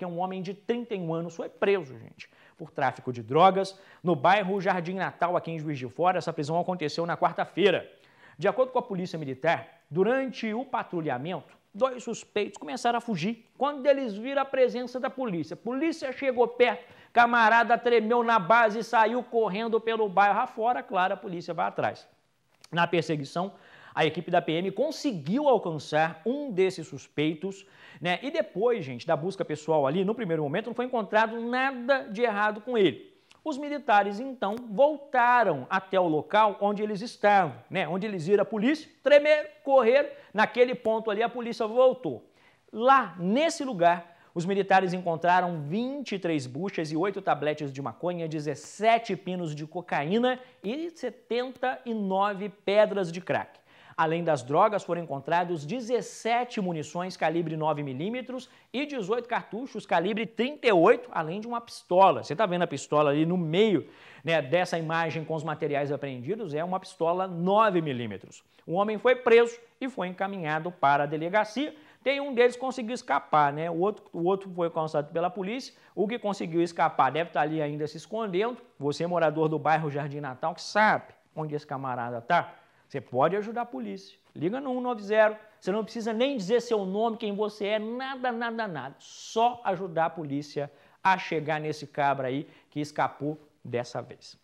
que é um homem de 31 anos foi preso, gente, por tráfico de drogas no bairro Jardim Natal, aqui em Juiz de Fora. Essa prisão aconteceu na quarta-feira. De acordo com a Polícia Militar, durante o patrulhamento, dois suspeitos começaram a fugir. Quando eles viram a presença da polícia, a polícia chegou perto, camarada tremeu na base e saiu correndo pelo bairro afora. Claro, a polícia vai atrás. Na perseguição, a equipe da PM conseguiu alcançar um desses suspeitos, né? E depois, gente, da busca pessoal ali, no primeiro momento, não foi encontrado nada de errado com ele. Os militares então voltaram até o local onde eles estavam, né? Onde eles viram a polícia, tremeram, correram. Naquele ponto ali, a polícia voltou. Lá, nesse lugar, os militares encontraram 23 buchas e 8 tabletes de maconha, 17 pinos de cocaína e 79 pedras de crack. Além das drogas, foram encontrados 17 munições calibre 9mm e 18 cartuchos calibre 38, além de uma pistola. Você está vendo a pistola ali no meio né, dessa imagem com os materiais apreendidos? É uma pistola 9mm. O homem foi preso e foi encaminhado para a delegacia. Tem um deles que conseguiu escapar, né? O outro, o outro foi alcançado pela polícia. O que conseguiu escapar deve estar tá ali ainda se escondendo. Você, morador do bairro Jardim Natal, que sabe onde esse camarada está. Você pode ajudar a polícia. Liga no 190. Você não precisa nem dizer seu nome, quem você é, nada, nada, nada. Só ajudar a polícia a chegar nesse cabra aí que escapou dessa vez.